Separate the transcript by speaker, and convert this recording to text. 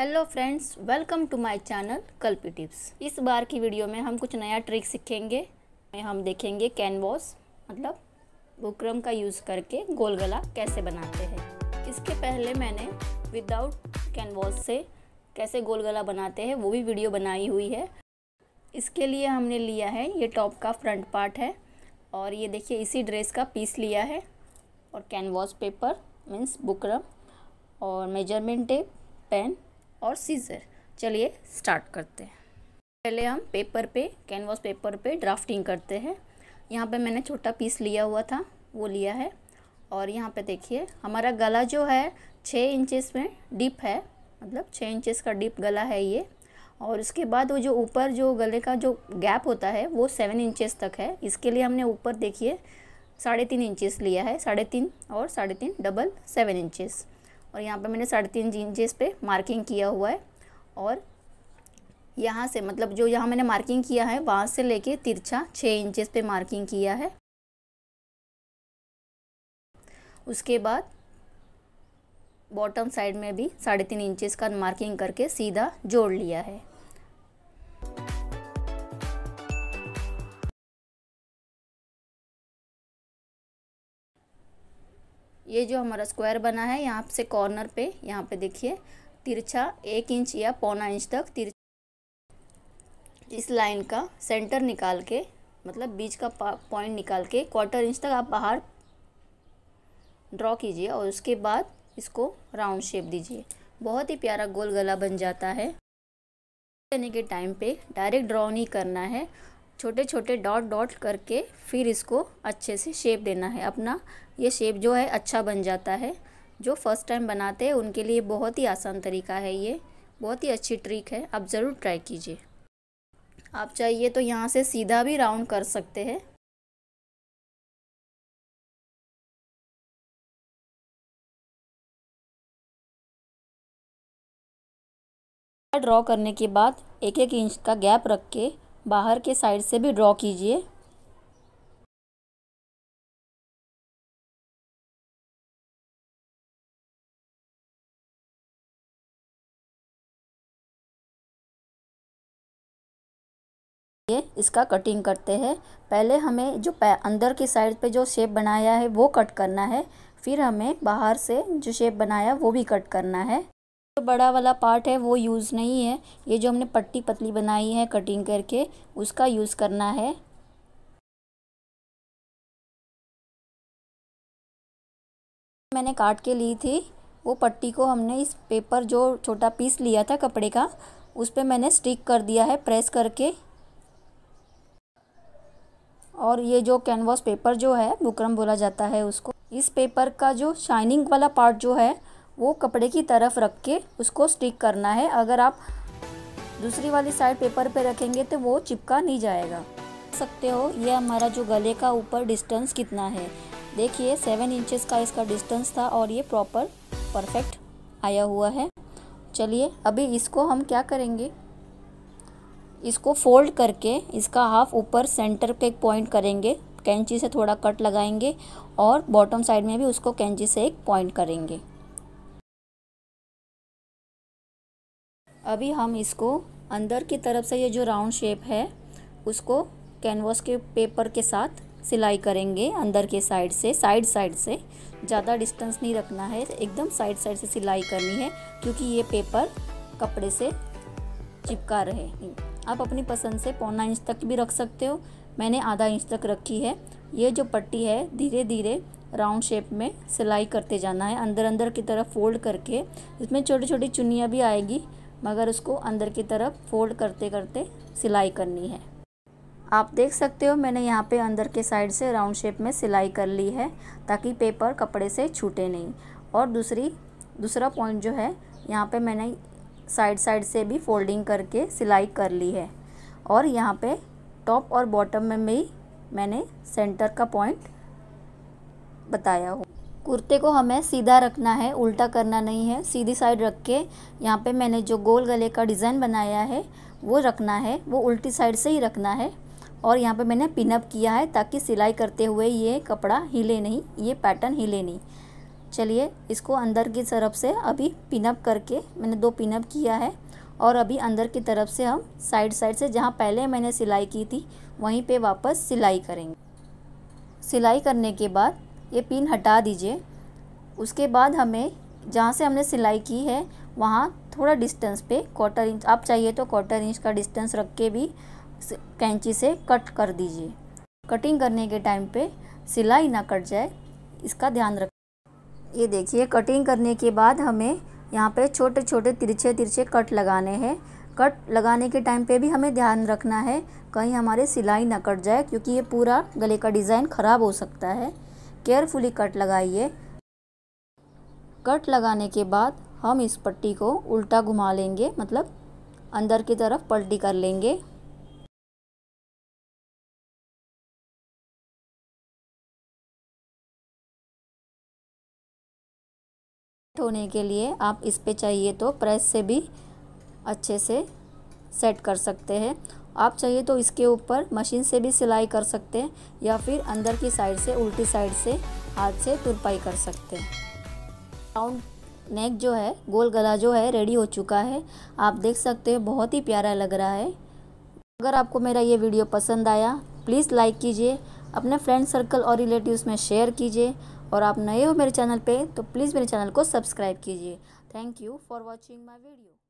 Speaker 1: hello friends welcome to my channel कल्पी tips इस बार की वीडियो में हम कुछ नया ट्रिक सीखेंगे में हम देखेंगे कैनवास मतलब बुकरम का यूज़ करके गोल गला कैसे बनाते हैं इसके पहले मैंने विदाउट कैनवास से कैसे गोल गला बनाते हैं वो भी वीडियो बनाई हुई है इसके लिए हमने लिया है ये टॉप का फ्रंट पार्ट है और ये देखिए इसी ड्रेस का पीस लिया है और कैनवास पेपर मीन्स बुकरम और मेजरमेंट टेप पेन और सीजर चलिए स्टार्ट करते हैं पहले हम पेपर पे कैनवास पेपर पे ड्राफ्टिंग करते हैं यहाँ पे मैंने छोटा पीस लिया हुआ था वो लिया है और यहाँ पे देखिए हमारा गला जो है छः इंचेस में डीप है मतलब छः इंचेस का डीप गला है ये और उसके बाद वो जो ऊपर जो गले का जो गैप होता है वो सेवन इंचेस तक है इसके लिए हमने ऊपर देखिए साढ़े तीन इंचेस लिया है साढ़े तीन और साढ़े तीन डबल सेवन इंचेस और यहाँ पे मैंने साढ़े तीन इंचज़ पे मार्किंग किया हुआ है और यहाँ से मतलब जो यहाँ मैंने मार्किंग किया है वहाँ से लेके तिरछा छः इंचज़ पे मार्किंग किया है उसके बाद बॉटम साइड में भी साढ़े तीन इंचेस का मार्किंग करके सीधा जोड़ लिया है ये जो हमारा स्क्वायर बना है यहाँ से कॉर्नर पे यहाँ पे देखिए तिरछा एक इंच या पौना इंच तक तिरछा इस लाइन का सेंटर निकाल के मतलब बीच का पॉइंट निकाल के क्वार्टर इंच तक आप बाहर ड्रॉ कीजिए और उसके बाद इसको राउंड शेप दीजिए बहुत ही प्यारा गोल गला बन जाता है करने के टाइम पे डायरेक्ट ड्रॉ नहीं करना है छोटे छोटे डॉट डॉट करके फिर इसको अच्छे से शेप देना है अपना ये शेप जो है अच्छा बन जाता है जो फर्स्ट टाइम बनाते हैं उनके लिए बहुत ही आसान तरीका है ये बहुत ही अच्छी ट्रिक है आप ज़रूर ट्राई कीजिए आप चाहिए तो यहाँ से सीधा भी राउंड कर सकते हैं ड्रॉ करने के बाद एक एक इंच का गैप रख के बाहर के साइड से भी ड्रॉ कीजिए इसका कटिंग करते हैं पहले हमें जो अंदर की साइड पे जो शेप बनाया है वो कट करना है फिर हमें बाहर से जो शेप बनाया वो भी कट करना है बड़ा वाला पार्ट है वो यूज़ नहीं है ये जो हमने पट्टी पतली बनाई है कटिंग करके उसका यूज़ करना है मैंने काट के ली थी वो पट्टी को हमने इस पेपर जो छोटा पीस लिया था कपड़े का उस पर मैंने स्टिक कर दिया है प्रेस करके और ये जो कैनवास पेपर जो है बुकरम बोला जाता है उसको इस पेपर का जो शाइनिंग वाला पार्ट जो है वो कपड़े की तरफ रख के उसको स्टिक करना है अगर आप दूसरी वाली साइड पेपर पे रखेंगे तो वो चिपका नहीं जाएगा सकते हो ये हमारा जो गले का ऊपर डिस्टेंस कितना है देखिए सेवन इंचेस का इसका डिस्टेंस था और ये प्रॉपर परफेक्ट आया हुआ है चलिए अभी इसको हम क्या करेंगे इसको फोल्ड करके इसका हाफ ऊपर सेंटर पे पॉइंट करेंगे कैंची से थोड़ा कट लगाएंगे और बॉटम साइड में भी उसको कैंची से एक पॉइंट करेंगे अभी हम इसको अंदर की तरफ से ये जो राउंड शेप है उसको कैनवास के पेपर के साथ सिलाई करेंगे अंदर के साइड से साइड साइड से ज़्यादा डिस्टेंस नहीं रखना है एकदम साइड साइड से सिलाई करनी है क्योंकि ये पेपर कपड़े से चिपका रहे आप अपनी पसंद से पौना इंच तक भी रख सकते हो मैंने आधा इंच तक रखी है ये जो पट्टी है धीरे धीरे राउंड शेप में सिलाई करते जाना है अंदर अंदर की तरफ फोल्ड करके इसमें छोटी छोटी चुनियाँ भी आएगी मगर उसको अंदर की तरफ फोल्ड करते करते सिलाई करनी है आप देख सकते हो मैंने यहाँ पे अंदर के साइड से राउंड शेप में सिलाई कर ली है ताकि पेपर कपड़े से छूटे नहीं और दूसरी दूसरा पॉइंट जो है यहाँ पे मैंने साइड साइड से भी फोल्डिंग करके सिलाई कर ली है और यहाँ पे टॉप और बॉटम में भी मैंने सेंटर का पॉइंट बताया हो कुर्ते को हमें सीधा रखना है उल्टा करना नहीं है सीधी साइड रख के यहाँ पे मैंने जो गोल गले का डिज़ाइन बनाया है वो रखना है वो उल्टी साइड से ही रखना है और यहाँ पे मैंने पिनअप किया है ताकि सिलाई करते हुए ये कपड़ा हिले नहीं ये पैटर्न हिले नहीं चलिए इसको अंदर की तरफ से अभी पिनअप करके मैंने दो पिनअप किया है और अभी अंदर की तरफ से हम साइड साइड से जहाँ पहले मैंने सिलाई की थी वहीं पर वापस सिलाई करेंगे सिलाई करने के बाद ये पिन हटा दीजिए उसके बाद हमें जहाँ से हमने सिलाई की है वहाँ थोड़ा डिस्टेंस पे क्वार्टर इंच आप चाहिए तो क्वार्टर इंच का डिस्टेंस रख के भी कैंची से कट कर दीजिए कटिंग करने के टाइम पे सिलाई ना कट जाए इसका ध्यान रख ये देखिए कटिंग करने के बाद हमें यहाँ पे छोटे छोटे तिरछे तिरछे कट लगाने हैं कट लगाने के टाइम पे भी हमें ध्यान रखना है कहीं हमारे सिलाई ना कट जाए क्योंकि ये पूरा गले का डिज़ाइन ख़राब हो सकता है केयरफुली कट लगाइए कट लगाने के बाद हम इस पट्टी को उल्टा घुमा लेंगे मतलब अंदर की तरफ पलटी कर लेंगे होने के लिए आप इस पे चाहिए तो प्रेस से भी अच्छे से सेट कर सकते हैं आप चाहिए तो इसके ऊपर मशीन से भी सिलाई कर सकते हैं या फिर अंदर की साइड से उल्टी साइड से हाथ से तुरपाई कर सकते हैं राउंड नेक जो है गोल गला जो है रेडी हो चुका है आप देख सकते हैं बहुत ही प्यारा लग रहा है अगर आपको मेरा ये वीडियो पसंद आया प्लीज़ लाइक कीजिए अपने फ्रेंड सर्कल और रिलेटिव्स में शेयर कीजिए और आप नए हो मेरे चैनल पे तो प्लीज़ मेरे चैनल को सब्सक्राइब कीजिए thank you for watching my video